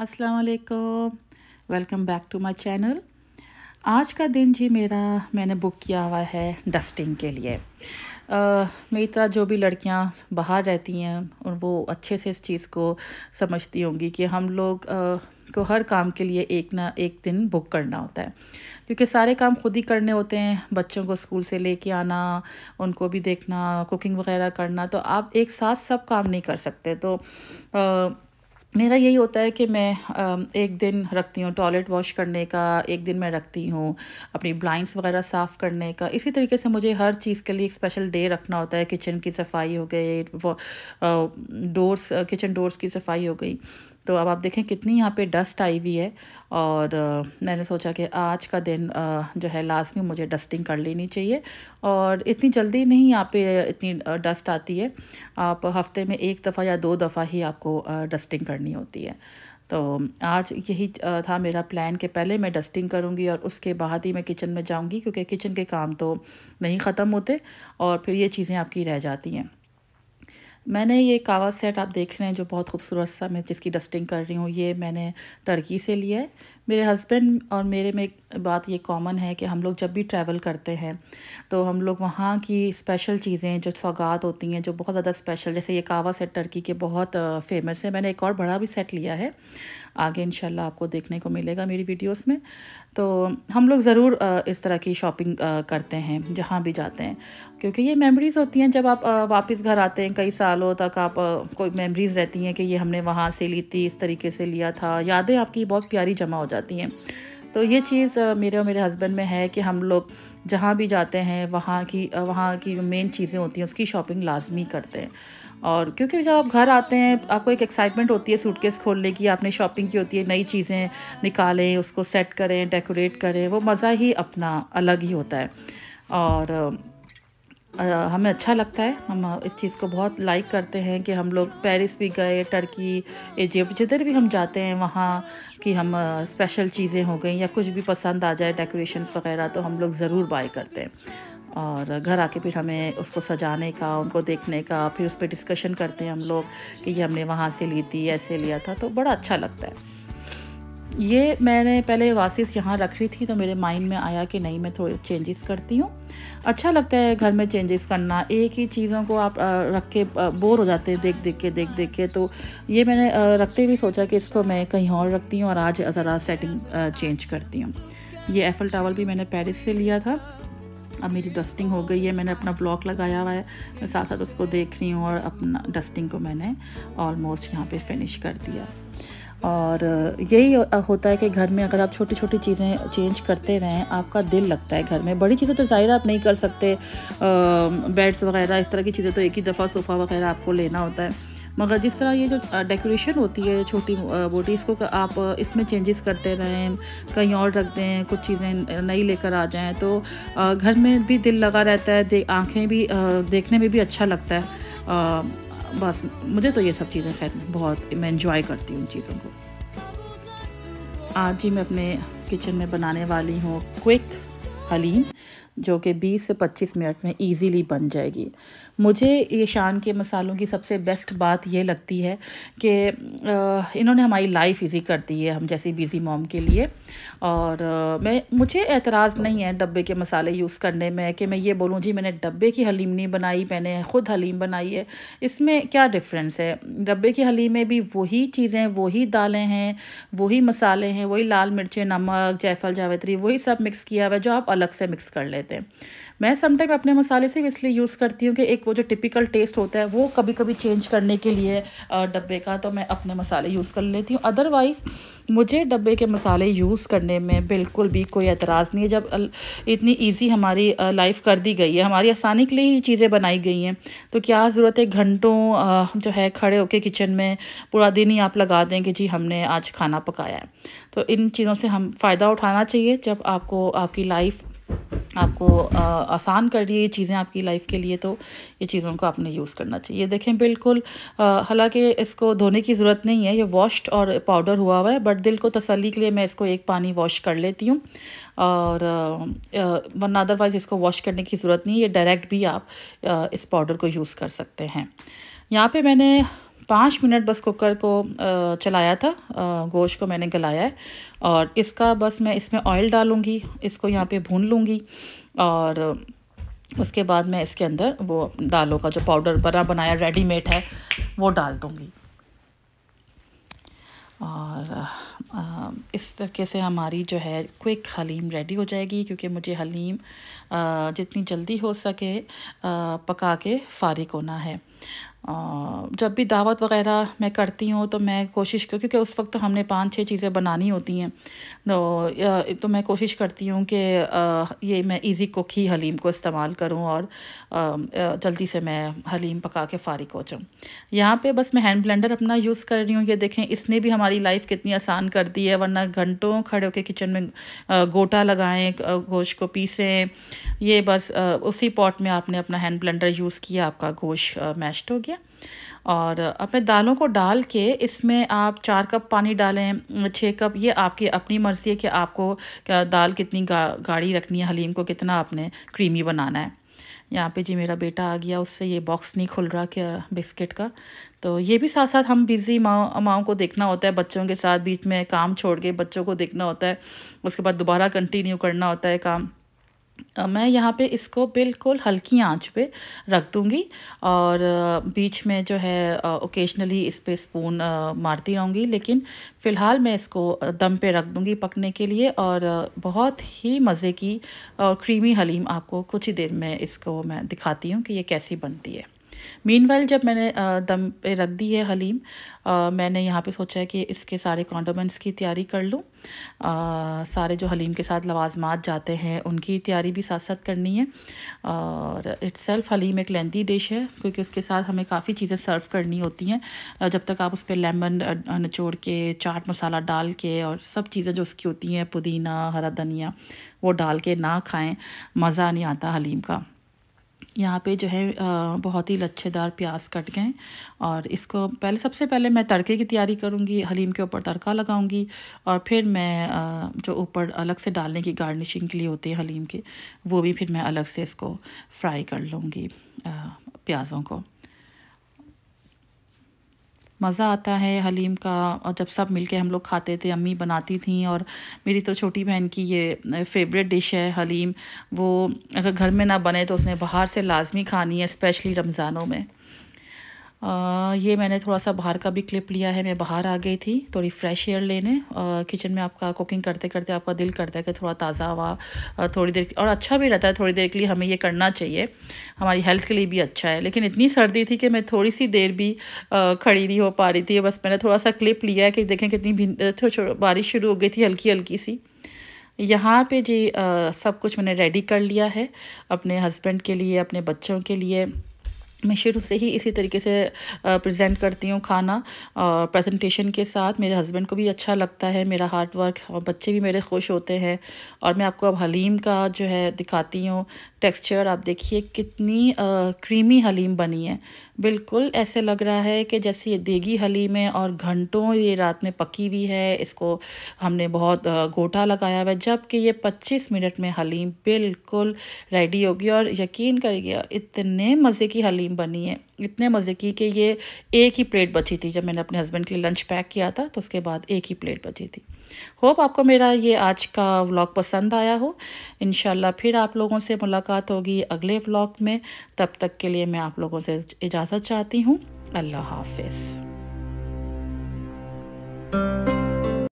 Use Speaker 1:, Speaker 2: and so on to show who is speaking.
Speaker 1: अस्सलाम वालेकुम welcome back to my channel आज का दिन जी मेरा मैंने बुक किया हुआ है डस्टिंग के लिए मेरी तरह जो भी लड़कियां बाहर रहती हैं और वो अच्छे से इस चीज़ को समझती होंगी कि हम लोग आ, को हर काम के लिए एक ना एक दिन बुक करना होता है क्योंकि सारे काम खुद ही करने होते हैं बच्चों को स्कूल से लेके आना उनको भी देखना कुकिंग वगैरह करना तो आप एक साथ सब काम नहीं कर सकते तो आ, मेरा यही होता है कि मैं एक दिन रखती हूँ टॉयलेट वॉश करने का एक दिन मैं रखती हूँ अपनी ब्लाइंड्स वगैरह साफ़ करने का इसी तरीके से मुझे हर चीज़ के लिए एक स्पेशल डे रखना होता है किचन की सफाई हो गई वो डोर्स किचन डोर्स की सफाई हो गई तो अब आप देखें कितनी यहाँ पे डस्ट आई हुई है और आ, मैंने सोचा कि आज का दिन आ, जो है लास्ट में मुझे डस्टिंग कर लेनी चाहिए और इतनी जल्दी नहीं यहाँ पे इतनी डस्ट आती है आप हफ्ते में एक दफ़ा या दो दफ़ा ही आपको डस्टिंग करनी होती है तो आज यही था मेरा प्लान कि पहले मैं डस्टिंग करूँगी और उसके बाद ही मैं किचन में जाऊँगी क्योंकि किचन के काम तो नहीं ख़त्म होते और फिर ये चीज़ें आपकी रह जाती हैं मैंने ये कावा सेट आप देख रहे हैं जो बहुत खूबसूरत सा मैं जिसकी डस्टिंग कर रही हूँ ये मैंने टर्की से लिया है मेरे हस्बैंड और मेरे में बात ये कॉमन है कि हम लोग जब भी ट्रैवल करते हैं तो हम लोग वहाँ की स्पेशल चीज़ें जो सौगात होती हैं जो बहुत ज़्यादा स्पेशल जैसे ये कावा सेट टर्की के बहुत फेमस है मैंने एक और बड़ा भी सेट लिया है आगे इन आपको देखने को मिलेगा मेरी वीडियोस में तो हम लोग ज़रूर इस तरह की शॉपिंग करते हैं जहाँ भी जाते हैं क्योंकि ये मेमोरीज़ होती हैं जब आप वापस घर आते हैं कई सालों तक आप कोई मेमोरीज़ रहती हैं कि ये हमने वहाँ से ली थी इस तरीके से लिया था यादें आपकी बहुत प्यारी जमा हो जाती हैं तो ये चीज़ मेरे और मेरे हस्बैंड में है कि हम लोग जहाँ भी जाते हैं वहाँ की वहाँ की जो मेन चीज़ें होती हैं उसकी शॉपिंग लाजमी करते हैं और क्योंकि जब आप घर आते हैं आपको एक एक्साइटमेंट होती है सूटकेस खोलने की आपने शॉपिंग की होती है नई चीज़ें निकालें उसको सेट करें डेकोरेट करें वो मज़ा ही अपना अलग ही होता है और हमें अच्छा लगता है हम इस चीज़ को बहुत लाइक करते हैं कि हम लोग पेरिस भी गए टर्की इजिप्ट जिधर भी हम जाते हैं वहाँ की हम स्पेशल चीज़ें हो गई या कुछ भी पसंद आ जाए डेकोरेशंस वगैरह तो हम लोग ज़रूर बाय करते हैं और घर आके फिर हमें उसको सजाने का उनको देखने का फिर उस पर डिस्कशन करते हैं हम लोग कि ये हमने वहाँ से ली थी ऐसे लिया था तो बड़ा अच्छा लगता है ये मैंने पहले वासिस यहाँ रख रही थी तो मेरे माइंड में आया कि नहीं मैं थोड़े चेंजेस करती हूँ अच्छा लगता है घर में चेंजेस करना एक ही चीज़ों को आप रख के बोर हो जाते हैं देख देख के देख देख के तो ये मैंने रखते हुए सोचा कि इसको मैं कहीं और रखती हूँ और आज ज़रा सेटिंग चेंज करती हूँ ये एफल टावल भी मैंने पेरिस से लिया था अब मेरी डस्टिंग हो गई है मैंने अपना ब्लॉक लगाया हुआ है मैं साथ साथ उसको देख रही हूँ और अपना डस्टिंग को मैंने ऑलमोस्ट यहाँ पे फिनिश कर दिया और यही होता है कि घर में अगर आप छोटी छोटी चीज़ें चेंज करते रहें आपका दिल लगता है घर में बड़ी चीज़ें तो ज़ाहिर आप नहीं कर सकते बेड्स वगैरह इस तरह की चीज़ें तो एक ही दफ़ा सोफ़ा वगैरह आपको लेना होता है मगर जिस तरह ये जो डेकोरेशन होती है छोटी बोटी इसको आप इसमें चेंजेस करते रहें कहीं और रख दें कुछ चीज़ें नई लेकर आ जाएं तो घर में भी दिल लगा रहता है आँखें भी देखने में भी अच्छा लगता है बस मुझे तो ये सब चीज़ें खैर बहुत मैं इन्जॉय करती हूँ उन चीज़ों को आज ही मैं अपने किचन में बनाने वाली हूँ क्विक हलीम जो कि 20 से 25 मिनट में इजीली बन जाएगी मुझे ये शान के मसालों की सबसे बेस्ट बात ये लगती है कि इन्होंने हमारी लाइफ इजी कर दी है हम जैसी बिज़ी मॉम के लिए और मैं मुझे एतराज़ नहीं है डब्बे के मसाले यूज़ करने में कि मैं ये बोलूँ जी मैंने डब्बे की हलीम नहीं बनाई मैंने ख़ुद हलीम बनाई है इसमें क्या डिफरेंस है डब्बे की हलीम में भी वही चीज़ें वही दालें हैं वही मसाले हैं वही लाल मिर्चें नमक जैफल जावेत्री वही सब मिक्स किया हुआ है जो आप अलग से मिक्स कर लेते लेते हैं मैं समटाइम अपने मसाले सिर्फ इसलिए यूज़ करती हूँ कि एक वो जो टिपिकल टेस्ट होता है वो कभी कभी चेंज करने के लिए डब्बे का तो मैं अपने मसाले यूज़ कर लेती हूँ अदरवाइज़ मुझे डब्बे के मसाले यूज़ करने में बिल्कुल भी कोई एतराज़ नहीं है जब इतनी ईजी हमारी लाइफ कर दी गई है हमारी आसानी के लिए ही चीज़ें बनाई गई हैं तो क्या ज़रूरत है घंटों जो है खड़े होकर किचन में पूरा दिन ही आप लगा दें कि जी हमने आज खाना पकाया है तो इन चीज़ों से हम फ़ायदा उठाना चाहिए जब आपको आपकी लाइफ आपको आसान कर रही है ये चीज़ें आपकी लाइफ के लिए तो ये चीज़ों को आपने यूज़ करना चाहिए देखें बिल्कुल हालांकि इसको धोने की ज़रूरत नहीं है ये वॉश्ड और पाउडर हुआ हुआ है बट दिल को तसली के लिए मैं इसको एक पानी वॉश कर लेती हूँ और वन अदरवाइज़ इसको वॉश करने की ज़रूरत नहीं है ये डायरेक्ट भी आप इस पाउडर को यूज़ कर सकते हैं यहाँ पे मैंने पाँच मिनट बस कुकर को चलाया था गोश्त को मैंने गलाया है और इसका बस मैं इसमें ऑयल डालूँगी इसको यहाँ पे भून लूँगी और उसके बाद मैं इसके अंदर वो दालों का जो पाउडर बना बनाया रेडीमेड है वो डाल दूँगी और इस तरीके से हमारी जो है क्विक हलीम रेडी हो जाएगी क्योंकि मुझे हलीम जितनी जल्दी हो सके पका के फ़ारिक होना है जब भी दावत वगैरह मैं करती हूँ तो मैं कोशिश कर क्योंकि उस वक्त हमने पाँच छः चीज़ें बनानी होती हैं तो तो मैं कोशिश करती हूँ कि ये मैं इजी कुक ही हलीम को इस्तेमाल करूँ और जल्दी से मैं हलीम पका के फ़ारिग हो जाऊँ यहाँ पे बस मैं हैंड ब्लेंडर अपना यूज़ कर रही हूँ ये देखें इसने भी हमारी लाइफ कितनी आसान कर दी है वरना घंटों खड़े होकर किचन में गोटा लगाएँ गोश्त को पीसें ये बस उसी पॉट में आपने अपना हैंड ब्लेंडर यूज़ किया आपका गोश्त मैश्ड हो गया है और अब मैं दालों को डाल के इसमें आप चार कप पानी डालें छः कप ये आपकी अपनी मर्ज़ी है कि आपको दाल कितनी गा, गाढ़ी रखनी है हलीम को कितना आपने क्रीमी बनाना है यहाँ पे जी मेरा बेटा आ गया उससे ये बॉक्स नहीं खुल रहा क्या बिस्किट का तो ये भी साथ साथ हम बिज़ी माओ माओ को देखना होता है बच्चों के साथ बीच में काम छोड़ के बच्चों को देखना होता है उसके बाद दोबारा कंटिन्यू करना होता है काम मैं यहाँ पे इसको बिल्कुल हल्की आंच पे रख दूँगी और बीच में जो है ओकेजनली इस पर स्पून मारती रहूँगी लेकिन फ़िलहाल मैं इसको दम पे रख दूँगी पकने के लिए और बहुत ही मज़े की और क्रीमी हलीम आपको कुछ ही देर में इसको मैं दिखाती हूँ कि ये कैसी बनती है मीन जब मैंने दम पे रख दी है हलीम आ, मैंने यहाँ पे सोचा है कि इसके सारे कॉन्डोमेंट्स की तैयारी कर लूँ सारे जो हलीम के साथ लवाजमात जाते हैं उनकी तैयारी भी साथ साथ करनी है और इट्स सेल्फ हलीम एक लेंथी डिश है क्योंकि उसके साथ हमें काफ़ी चीज़ें सर्व करनी होती हैं जब तक आप उस पर लेमन निचोड़ के चाट मसाला डाल के और सब चीज़ें जो उसकी होती हैं पुदीना हरा धनिया वो डाल के ना खाएँ मज़ा नहीं आता हलीम का यहाँ पे जो है बहुत ही लच्छेदार प्याज कट गए और इसको पहले सबसे पहले मैं तड़के की तैयारी करूँगी हलीम के ऊपर तड़का लगाऊँगी और फिर मैं जो ऊपर अलग से डालने की गार्निशिंग के लिए होती है हलीम के वो भी फिर मैं अलग से इसको फ्राई कर लूँगी प्याज़ों को मज़ा आता है हलीम का और जब सब मिलके हम लोग खाते थे अम्मी बनाती थी और मेरी तो छोटी बहन की ये फेवरेट डिश है हलीम वो अगर घर में ना बने तो उसने बाहर से लाजमी खानी है स्पेशली रमज़ानों में ये मैंने थोड़ा सा बाहर का भी क्लिप लिया है मैं बाहर आ गई थी थोड़ी फ्रेश एयर लेने किचन में आपका कुकिंग करते करते आपका दिल करता है कि थोड़ा ताज़ा हवा थोड़ी देर और अच्छा भी रहता है थोड़ी देर के लिए हमें ये करना चाहिए हमारी हेल्थ के लिए भी अच्छा है लेकिन इतनी सर्दी थी कि मैं थोड़ी सी देर भी खड़ी नहीं हो पा रही थी बस मैंने थोड़ा सा क्लिप लिया है कि देखें कितनी बारिश शुरू हो गई थी हल्की हल्की सी यहाँ पर जी सब कुछ मैंने रेडी कर लिया है अपने हस्बैंड के लिए अपने बच्चों के लिए मैं शुरू से ही इसी तरीके से प्रेजेंट करती हूँ खाना और प्रेजेंटेशन के साथ मेरे हस्बैंड को भी अच्छा लगता है मेरा हार्ड वर्क और बच्चे भी मेरे खुश होते हैं और मैं आपको अब हलीम का जो है दिखाती हूँ टेक्सचर आप देखिए कितनी क्रीमी हलीम बनी है बिल्कुल ऐसे लग रहा है कि जैसे ये देगी हलीम है और घंटों ये रात में पकी हुई है इसको हमने बहुत गोटा लगाया हुआ है जबकि ये 25 मिनट में हलीम बिल्कुल रेडी होगी और यकीन करिए इतने मज़े की हलीम बनी है इतने मज़े की कि ये एक ही प्लेट बची थी जब मैंने अपने हस्बैंड के लिए लंच पैक किया था तो उसके बाद एक ही प्लेट बची थी होप आपको मेरा ये आज का व्लॉग पसंद आया हो इन फिर आप लोगों से मुलाकात मुलाकात होगी अगले ब्लॉग में तब तक के लिए मैं आप लोगों से इजाज़त चाहती हूँ अल्लाह हाफिज़